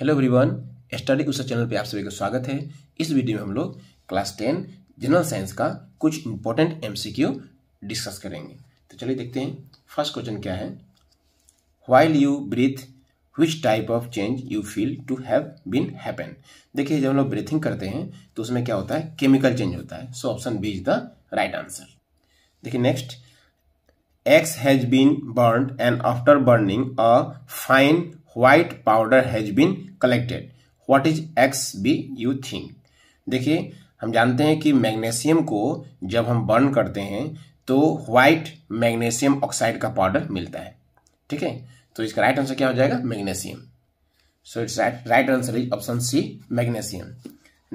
Hello everyone study Usha channel पे आप सभी का स्वागत है इस वीडियो में हम लोग क्लास टेन जनरल साइंस का कुछ इंपॉर्टेंट एमसीक्यू डिस्कस करेंगे तो चलिए देखते हैं फर्स्ट क्वेश्चन क्या है while you breathe which type of change you feel to have been happen देखिए जब हम लोग ब्रीथिंग करते हैं तो उसमें क्या होता है केमिकल चेंज होता है so option B is the right answer देखिए next X has been burn and after burning a fine white powder has been collected what is X be you think देखिए हम जानते हैं कि मैग्नीशियम को जब हम बर्न करते हैं तो व्हाइट मैग्नीशियम ऑक्साइड का पाउडर मिलता है ठीक है तो इसका राइट आंसर क्या हो जाएगा magnesium so it's right right answer is option C magnesium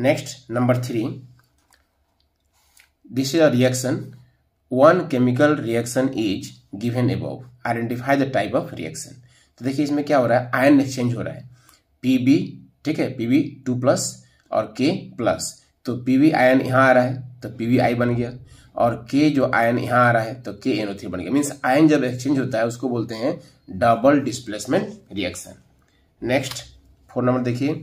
next number three this is a reaction one chemical reaction is given above. Identify the type of reaction तो देखिए इसमें क्या हो रहा है आयन एक्सचेंज हो रहा है पी ठीक है पी टू प्लस और के प्लस तो पी आयन यहाँ आ रहा है तो पी आई बन गया और के जो आयन यहाँ आ रहा है तो के एन ओ थ्री बन गया मीन्स आयन जब एक्सचेंज होता है उसको बोलते हैं double displacement reaction next four number देखिए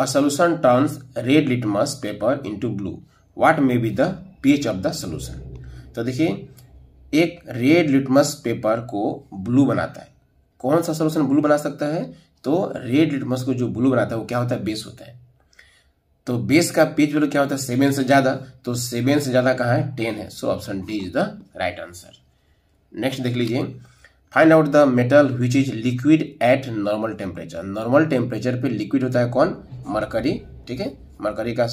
a solution turns red litmus paper into blue what may be the pH of the solution तो देखिए एक रेड लिटमस पेपर को ब्लू बनाता है कौन सा सोल्यूशन ब्लू बना सकता है तो रेड लिटमस को जो ब्लू बनाता है वो क्या होता है बेस होता है तो बेस का पेज वैल्यू क्या होता है सेवन से ज़्यादा तो सेवन से ज़्यादा कहाँ है टेन है so option D is the right answer next देख लीजिए find out the metal which is liquid at normal temperature normal temperature पे लिक्विड होता है कौन मरकरी ठीक है मरकरी का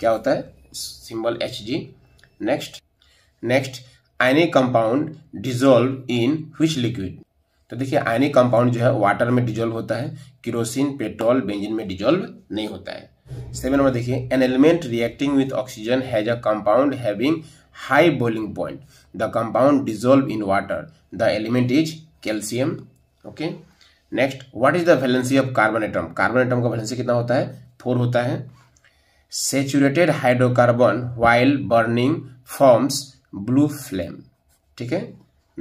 क्या होता है symbol H G next next any compound dissolve in which liquid तो देखिए आयनिक कंपाउंड जो है वाटर में डिजोल्व होता है किरोसिन पेट्रोल बेंजिन में डिजोल्व नहीं होता है सेवन नंबर देखिए an element reacting with oxygen has a compound having high boiling point the compound dissolve in water the element is calcium okay next what is the valency of carbon atom carbon atom का valency कितना होता है four होता है saturated hydrocarbon while burning forms blue flame ठीक है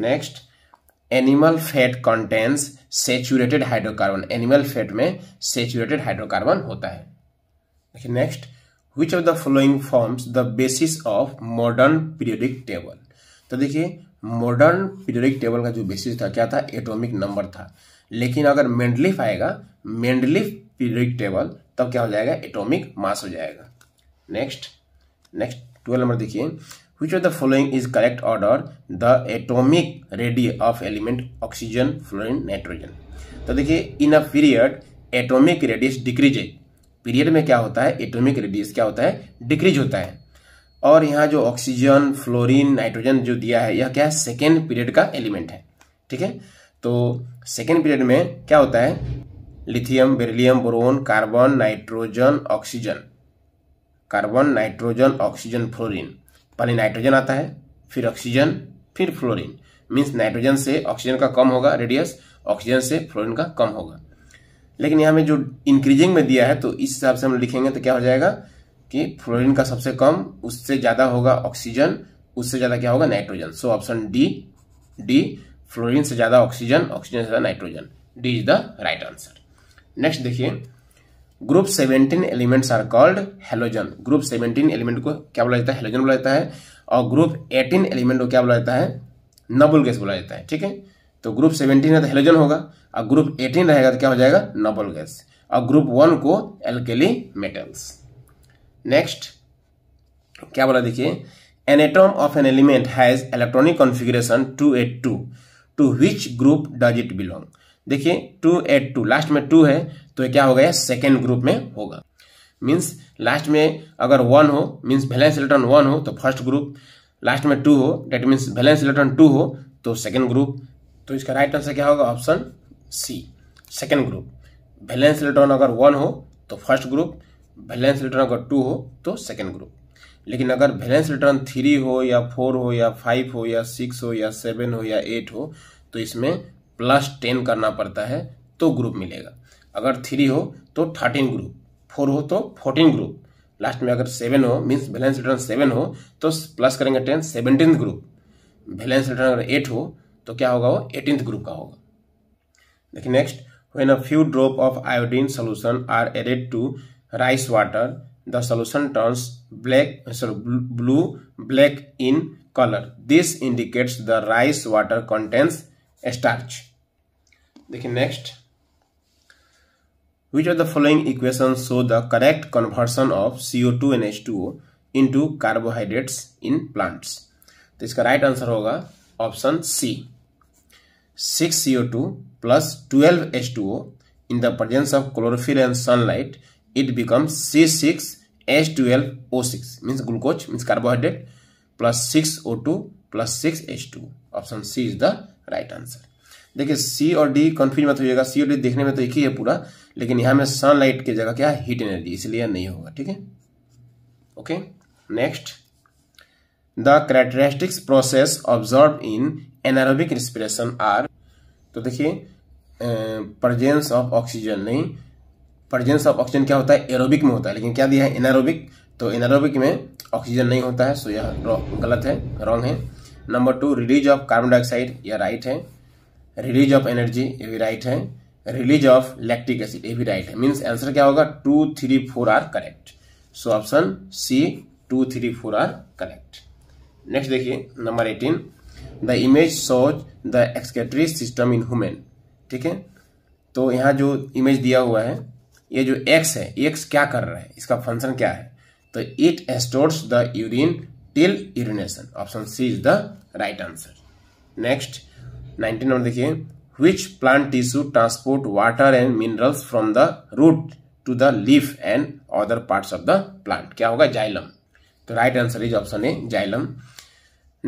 next animal fat contains saturated hydrocarbon animal fat में saturated hydrocarbon होता है देखिए next which of the following forms the basis of modern periodic table तो देखिए मॉडर्न पीरियडिक टेबल का जो बेसिस था क्या था एटॉमिक नंबर था लेकिन अगर मेंडलिफ आएगा मेंडलिफ पीरियडिक टेबल तब क्या हो जाएगा एटॉमिक मास हो जाएगा नेक्स्ट नेक्स्ट ट्वेल्व नंबर देखिए which of the following is correct order the atomic radius of element oxygen fluorine nitrogen तो देखिए in a period atomic radius decrease period में क्या होता है एटॉमिक रेडियस क्या होता है डिक्रीज होता है और यहाँ जो ऑक्सीजन फ्लोरीन नाइट्रोजन जो दिया है यह क्या है सेकेंड पीरियड का एलिमेंट है ठीक है तो सेकेंड पीरियड में क्या होता है lithium beryllium boron carbon nitrogen oxygen carbon nitrogen oxygen fluorine पहले नाइट्रोजन आता है फिर ऑक्सीजन फिर फ्लोरीन मीन्स नाइट्रोजन से ऑक्सीजन का कम होगा रेडियस ऑक्सीजन से फ्लोरीन का कम होगा लेकिन यहाँ में जो इंक्रीजिंग में दिया है तो इस हिसाब से हम लिखेंगे तो क्या हो जाएगा कि फ्लोरीन का सबसे कम उससे ज़्यादा होगा ऑक्सीजन उससे ज़्यादा क्या होगा nitrogen so option D D fluorine से ज़्यादा ऑक्सीजन ऑक्सीजन से ज़्यादा nitrogen D is the right answer next देखिए group 17 elements are called halogen group 17 element को क्या बोला जाता है हेलोजन बोला जाता है और ग्रुप 18 एलिमेंट को क्या बोला जाता है नबुल गैस बोला जाता है ठीक है तो ग्रुप 17 है तो हेलोजन होगा और ग्रुप 18 रहेगा तो क्या हो जाएगा नबुल गैस और ग्रुप वन को एल्केली मेटल्स नेक्स्ट क्या बोला देखिए an atom of an element has electronic configuration two eight two to which group does it belong देखिए टू एट टू लास्ट में टू है तो क्या हो गया सेकेंड ग्रुप में होगा मीन्स लास्ट में अगर वन हो मीन्स बैलेंस इलेक्ट्रॉन वन हो तो फर्स्ट ग्रुप लास्ट में टू हो that means valence electron two हो तो सेकेंड ग्रुप तो इसका राइट आंसर क्या होगा option C second group valence electron अगर वन हो तो फर्स्ट ग्रुप बैलेंस इलेक्ट्रॉन अगर टू हो तो सेकेंड ग्रुप लेकिन अगर बैलेंस इलेक्ट्रॉन थ्री हो या फोर हो या फाइव हो या सिक्स हो या सेवन हो या एट हो तो इसमें प्लस टेन करना पड़ता है तो ग्रुप मिलेगा अगर थ्री हो तो थर्टीन ग्रुप फोर हो तो फोर्टीन ग्रुप लास्ट में अगर सेवन हो मीन्स बैलेंस रिटर्न सेवन हो तो प्लस करेंगे ten seventeen group valence electron अगर एट हो तो क्या होगा वो एटीन ग्रुप का होगा देखिए next when a few drop of iodine solution are added to rice water the solution turns black sorry blue black in colour this indicates the rice water contents starch देखिए next which are the following equation show the correct conversion of C O two and H two O to carbohydrates in plants तो इसका right right answer होगा option C six C O two plus twelve H two O in the presence of chlorophyll and sunlight it becomes C six H twelve O six means glucose means carbohydrate plus six O two plus six H two option C is the right answer देखिए C और D confuse मत होइएगा सी और D देखने में तो एक ही है पूरा लेकिन यहाँ में सनलाइट की जगह क्या है हीट एनर्जी इसलिए नहीं होगा ठीक है okay next the characteristics process observe in anaerobic respiration are तो देखिए प्रजेंस ऑफ ऑक्सीजन नहीं प्रजेंस ऑफ ऑक्सीजन क्या होता है एरोबिक में होता है लेकिन क्या दिया है एनारोबिक तो एनारोबिक में ऑक्सीजन नहीं होता है सो यह गलत है रॉन्ग है number two release of carbon dioxide यह राइट है रिलीज ऑफ एनर्जी ये भी राइट है रिलीज ऑफ लैक्टिक एसिड ये भी राइट है मीन्स आंसर क्या होगा two three four are correct so option C two three four are correct next देखिए number eighteen the image shows the excretory system in human ठीक है तो यहाँ जो इमेज दिया हुआ है ये जो एक्स है एक्स क्या कर रहा है इसका फंक्शन क्या है तो it stores the urine till urination option C is the right answer next nineteen number देखिए which plant tissue transport water and minerals from the root to the leaf and other part of the plant क्या होगा xylem तो right answer is option A xylem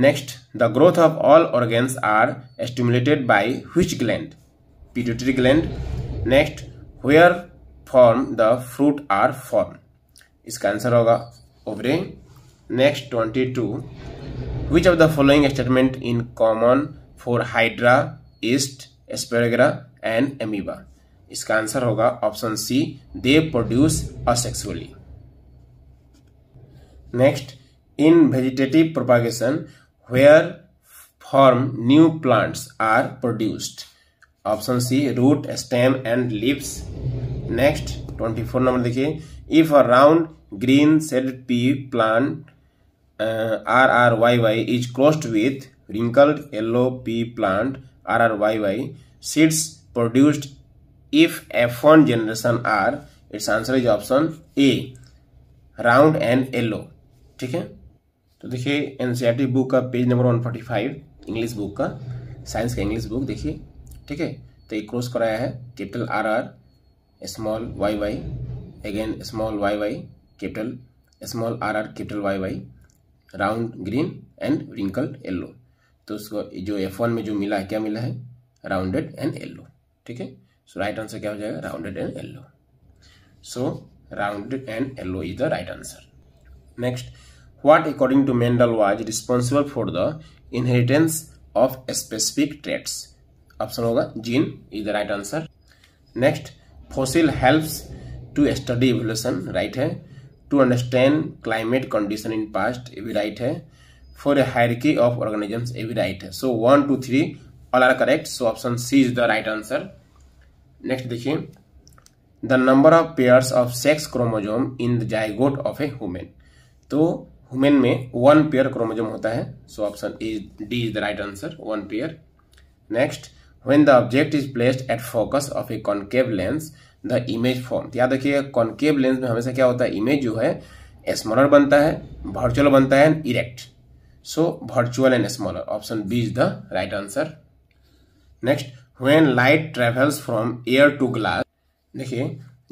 next the growth of all organs are stimulated by which gland pituitary gland next where form the fruit are form इसका answer होगा ओवरे next twenty two which of the following statement in common for hydra yeast spirogyra and amoeba इसका answer होगा option C they produce asexually next in vegetative propagation where form new plants are produced option C root stem and leaves next twenty four number देखिए if a round green seed pea plant R R Y Y is closed with wrinkled yellow pea plant RRYY seeds produced if F1 generation are its answer is option A round and yellow ठीक है तो देखिए NCERT book e का page number 145 English book का science का English book देखिए ठीक है तो ये क्रॉस कराया है capital R R small Y Y again small Y Y capital small R R capital Y Y round green and wrinkle yellow तो उसको जो F1 में जो मिला है क्या मिला है राउंडेड एंड येल्लो ठीक है सो राइट आंसर क्या हो जाएगा rounded and yellow so rounded and yellow is the right answer next what according to Mendel was responsible for the inheritance of specific traits option होगा gene is the right answer next fossil helps to study evolution right है to understand climate condition in past ये भी right है for a hierarchy of organisms every right है so one two three all are correct so option C is the right answer next देखिए the number of pairs of sex chromosome in the zygote of a human तो human में one pair chromosome होता है so option is D is the right answer one pair next when the object is placed at focus of a concave lens the image formed तो याद रखिये concave lens में हमेशा क्या होता है इमेज जो है स्मॉलर बनता है वर्चुअल बनता है erect So virtual and smaller. Option B is the right answer. Next, when light travels from air to glass. देखिए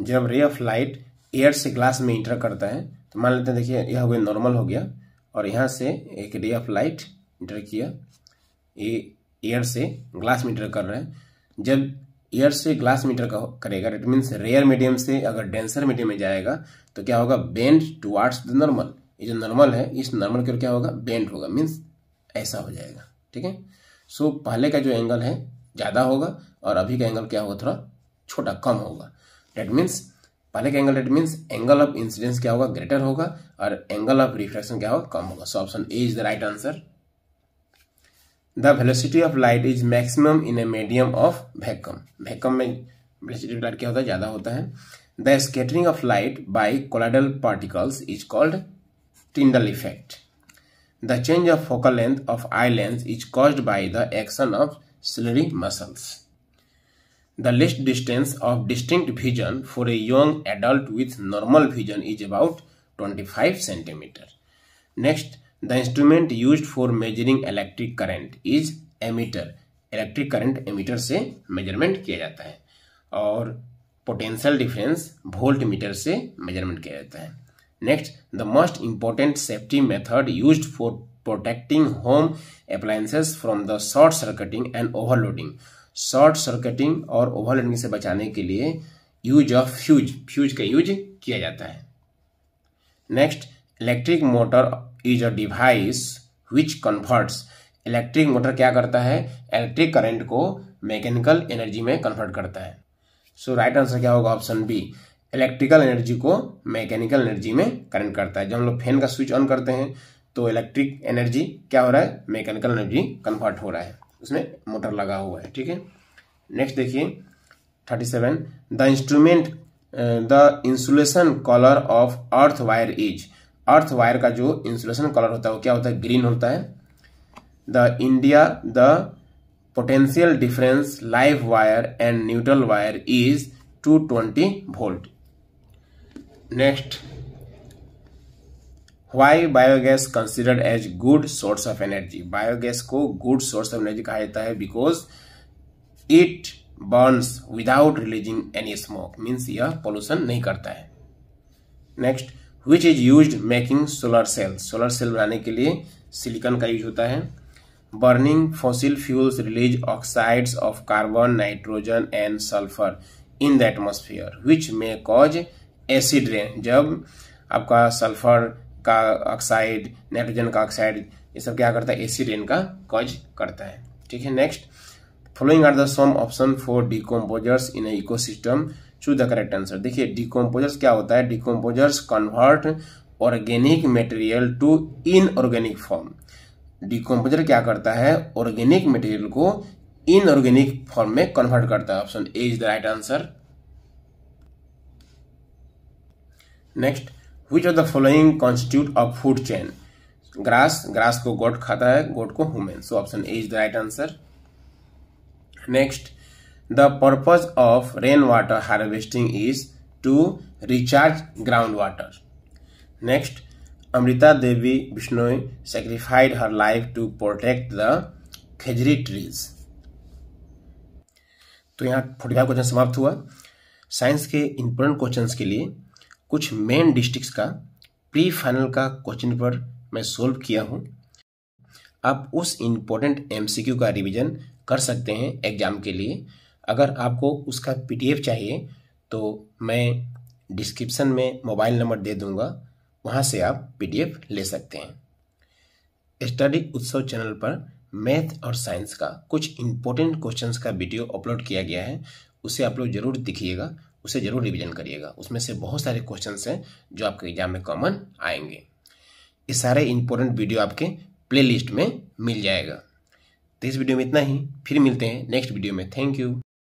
जब रे ऑफ लाइट एयर से ग्लास में इंटर करता है तो मान लेते हैं देखिए यह हुए नॉर्मल हो गया और यहाँ से एक रे ऑफ लाइट इंटर किया ये एयर से ग्लास में कर रहा है जब एयर से ग्लास मीटर का करेगा इट मीन्स रेयर मीडियम से अगर डेंसर मीडियम में जाएगा तो क्या होगा बेंड टुवार्ड्स द नॉर्मल ये जो नॉर्मल है इस नॉर्मल की ओर क्या होगा बेंड होगा मीन्स ऐसा हो जाएगा ठीक है सो पहले का जो एंगल है ज़्यादा होगा और अभी का एंगल क्या होगा थोड़ा छोटा कम होगा डेट मीन्स पहले का angle that means angle of incidence क्या होगा ग्रेटर होगा और एंगल ऑफ रिफ्लेक्शन क्या होगा कम होगा so option A is the right answer the velocity of light is maximum in a medium of vacuum vacuum में वेलोसिटी ऑफ लाइट क्या होता है ज़्यादा होता है the scattering of light by colloidal particles is called Tyndall effect. The change of focal length of eye lens is caused by the action of ciliary muscles. The least distance of distinct vision for a young adult with normal vision is about 25 centimeter. Next, the instrument used for measuring electric current is ammeter electric current ammeter से measurement किया जाता है और potential difference voltmeter से measurement किया जाता है next the most important safety method use for protecting home appliances from the short circuiting and overloading short circuiting और ओवरलोडिंग से बचाने के लिए यूज ऑफ फ्यूज फ्यूज का यूज किया जाता है next electric motor is a device which converts electric motor क्या करता है इलेक्ट्रिक करंट को मैकेनिकल एनर्जी में कन्वर्ट करता है सो राइट आंसर क्या होगा ऑप्शन बी इलेक्ट्रिकल एनर्जी को मैकेनिकल एनर्जी में कन्वर्ट करता है जब हम लोग फैन का स्विच ऑन करते हैं तो इलेक्ट्रिक एनर्जी क्या हो रहा है मैकेनिकल एनर्जी कन्वर्ट हो रहा है उसमें मोटर लगा हुआ है ठीक है नेक्स्ट देखिए thirty seven the instrument the insulation colour of earth wire is earth wire का जो इंसुलेशन कॉलर होता है वो क्या होता है ग्रीन होता है the India the potential difference live wire and neutral wire is 220 volt next why biogas considered as good source of energy biogas को गुड सोर्स ऑफ एनर्जी कहा जाता है because it burns without releasing any smoke means यह pollution नहीं करता है next which is use making solar cell solar cell बनाने के लिए सिलिकन का यूज होता है burning fossil fuels release oxides of carbon nitrogen and sulphur in the atmosphere which may cause acid rain जब आपका सल्फर का ऑक्साइड नाइट्रोजन का ऑक्साइड ये सब क्या करता है एसिड रेन का कॉज करता है ठीक है next following are the some option for decomposers in ecosystem choose the correct answer देखिए डिकम्पोजर्स क्या होता है decomposers convert organic material to inorganic form decomposer क्या करता है ऑर्गेनिक मटेरियल को इनऑर्गेनिक फॉर्म में कन्वर्ट करता है option A is the right answer next which of the following constitute of food chain grass grass को गोट खाता है गोट को human so option A is the right answer next the purpose of rain water harvesting is to recharge ground water next Amrita Devi Bishnoi sacrificed her life to protect the khejri trees तो यहाँ forty five question समाप्त हुआ science के important questions के लिए कुछ main district का pre final का क्वेश्चन पर मैं सोल्व किया हूँ आप उस इम्पोर्टेंट एमसीक्यू का रिवीजन कर सकते हैं एग्ज़ाम के लिए अगर आपको उसका पीडीएफ चाहिए तो मैं डिस्क्रिप्शन में मोबाइल नंबर दे दूंगा वहाँ से आप पीडीएफ ले सकते हैं स्टडी उत्सव चैनल पर मैथ और साइंस का कुछ इम्पोर्टेंट क्वेश्चंस का वीडियो अपलोड किया गया है उसे आप लोग ज़रूर दिखिएगा उसे जरूर रिविजन करिएगा उसमें से बहुत सारे क्वेश्चन हैं जो आपके एग्जाम में कॉमन आएंगे ये सारे इंपॉर्टेंट वीडियो आपके प्लेलिस्ट में मिल जाएगा तो इस वीडियो में इतना ही फिर मिलते हैं नेक्स्ट वीडियो में थैंक यू